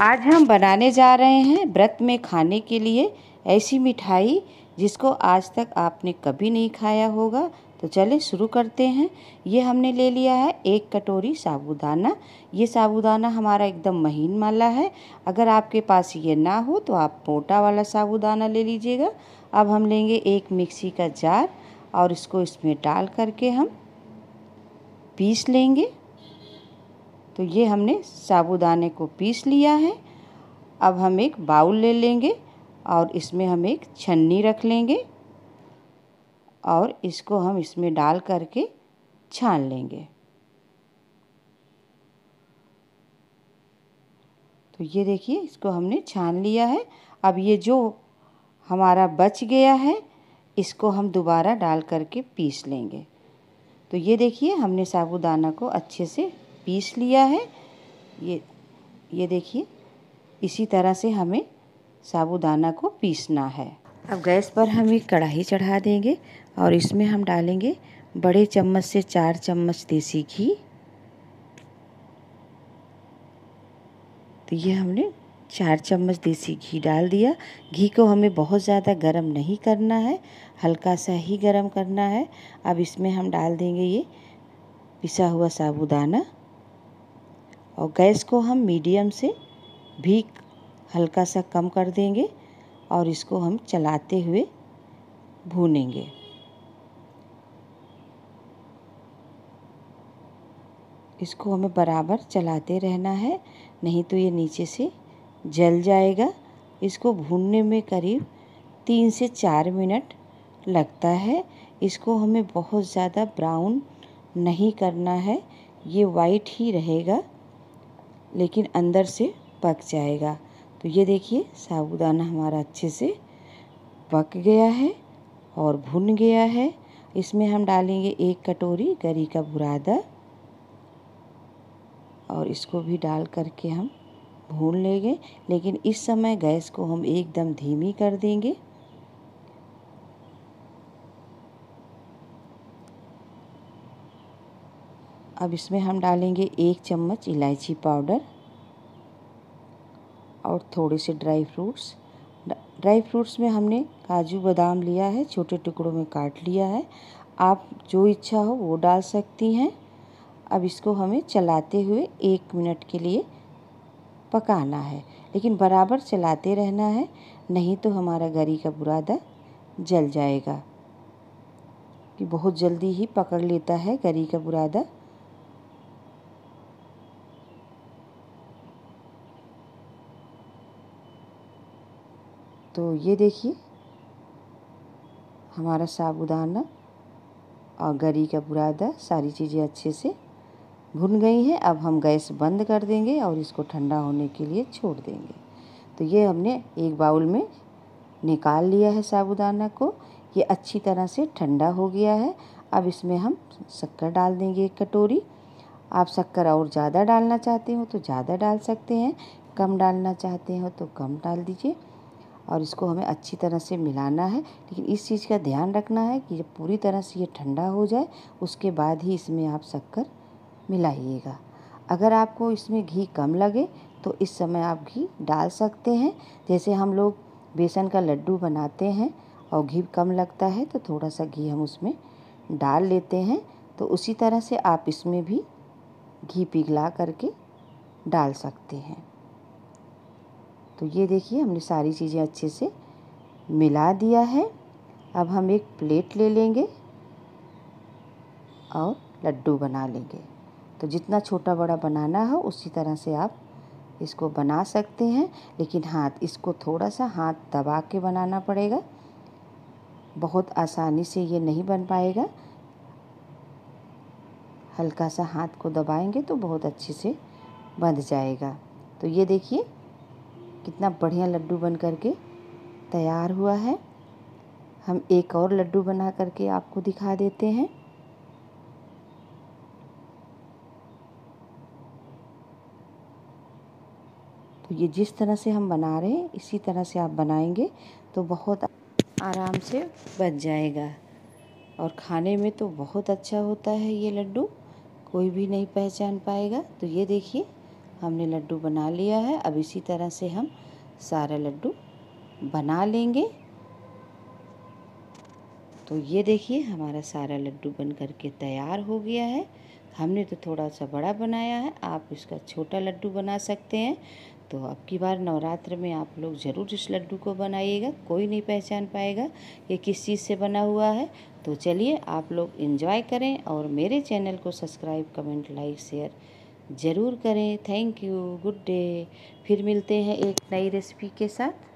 आज हम बनाने जा रहे हैं व्रत में खाने के लिए ऐसी मिठाई जिसको आज तक आपने कभी नहीं खाया होगा तो चलें शुरू करते हैं ये हमने ले लिया है एक कटोरी साबुदाना ये साबुदाना हमारा एकदम महीन वाला है अगर आपके पास ये ना हो तो आप मोटा वाला साबुदाना ले लीजिएगा अब हम लेंगे एक मिक्सी का जार और इसको इसमें डाल करके हम पीस लेंगे तो ये हमने साबूदाने को पीस लिया है अब हम एक बाउल ले लेंगे और इसमें हम एक छन्नी रख लेंगे और इसको हम इसमें डाल करके छान लेंगे तो ये देखिए इसको हमने छान लिया है अब ये जो हमारा बच गया है इसको हम दोबारा डाल करके पीस लेंगे तो ये देखिए हमने साबूदाना को अच्छे से पीस लिया है ये ये देखिए इसी तरह से हमें साबुदाना को पीसना है अब गैस पर हम एक कढ़ाई चढ़ा देंगे और इसमें हम डालेंगे बड़े चम्मच से चार चम्मच देसी घी तो ये हमने चार चम्मच देसी घी डाल दिया घी को हमें बहुत ज़्यादा गरम नहीं करना है हल्का सा ही गरम करना है अब इसमें हम डाल देंगे ये पिसा हुआ साबुदाना और गैस को हम मीडियम से भी हल्का सा कम कर देंगे और इसको हम चलाते हुए भूनेंगे इसको हमें बराबर चलाते रहना है नहीं तो ये नीचे से जल जाएगा इसको भूनने में करीब तीन से चार मिनट लगता है इसको हमें बहुत ज़्यादा ब्राउन नहीं करना है ये वाइट ही रहेगा लेकिन अंदर से पक जाएगा तो ये देखिए साबुदाना हमारा अच्छे से पक गया है और भुन गया है इसमें हम डालेंगे एक कटोरी गरी का बुरादा और इसको भी डाल करके हम भून लेंगे लेकिन इस समय गैस को हम एकदम धीमी कर देंगे अब इसमें हम डालेंगे एक चम्मच इलायची पाउडर और थोड़े से ड्राई फ्रूट्स ड्राई फ्रूट्स में हमने काजू बादाम लिया है छोटे टुकड़ों में काट लिया है आप जो इच्छा हो वो डाल सकती हैं अब इसको हमें चलाते हुए एक मिनट के लिए पकाना है लेकिन बराबर चलाते रहना है नहीं तो हमारा गरी का बुरादा जल जाएगा कि बहुत जल्दी ही पकड़ लेता है गरी का बुरादा तो ये देखिए हमारा साबुदाना और गरी का बुरादा सारी चीज़ें अच्छे से भुन गई हैं अब हम गैस बंद कर देंगे और इसको ठंडा होने के लिए छोड़ देंगे तो ये हमने एक बाउल में निकाल लिया है साबुदाना को ये अच्छी तरह से ठंडा हो गया है अब इसमें हम शक्कर डाल देंगे एक कटोरी आप शक्कर और ज़्यादा डालना चाहते हो तो ज़्यादा डाल सकते हैं कम डालना चाहते हो तो कम डाल दीजिए और इसको हमें अच्छी तरह से मिलाना है लेकिन इस चीज़ का ध्यान रखना है कि जब पूरी तरह से ये ठंडा हो जाए उसके बाद ही इसमें आप शक्कर मिलाइएगा अगर आपको इसमें घी कम लगे तो इस समय आप घी डाल सकते हैं जैसे हम लोग बेसन का लड्डू बनाते हैं और घी कम लगता है तो थोड़ा सा घी हम उसमें डाल लेते हैं तो उसी तरह से आप इसमें भी घी पिघला करके डाल सकते हैं तो ये देखिए हमने सारी चीज़ें अच्छे से मिला दिया है अब हम एक प्लेट ले लेंगे और लड्डू बना लेंगे तो जितना छोटा बड़ा बनाना हो उसी तरह से आप इसको बना सकते हैं लेकिन हाथ इसको थोड़ा सा हाथ दबा के बनाना पड़ेगा बहुत आसानी से ये नहीं बन पाएगा हल्का सा हाथ को दबाएंगे तो बहुत अच्छे से बंध जाएगा तो ये देखिए कितना बढ़िया लड्डू बन करके तैयार हुआ है हम एक और लड्डू बना करके आपको दिखा देते हैं तो ये जिस तरह से हम बना रहे हैं इसी तरह से आप बनाएंगे तो बहुत आराम से बच जाएगा और खाने में तो बहुत अच्छा होता है ये लड्डू कोई भी नहीं पहचान पाएगा तो ये देखिए हमने लड्डू बना लिया है अब इसी तरह से हम सारा लड्डू बना लेंगे तो ये देखिए हमारा सारा लड्डू बन करके तैयार हो गया है हमने तो थोड़ा सा बड़ा बनाया है आप इसका छोटा लड्डू बना सकते हैं तो अब की बार नवरात्र में आप लोग ज़रूर इस लड्डू को बनाइएगा कोई नहीं पहचान पाएगा ये किस चीज़ से बना हुआ है तो चलिए आप लोग इन्जॉय करें और मेरे चैनल को सब्सक्राइब कमेंट लाइक शेयर ज़रूर करें थैंक यू गुड डे फिर मिलते हैं एक नई रेसिपी के साथ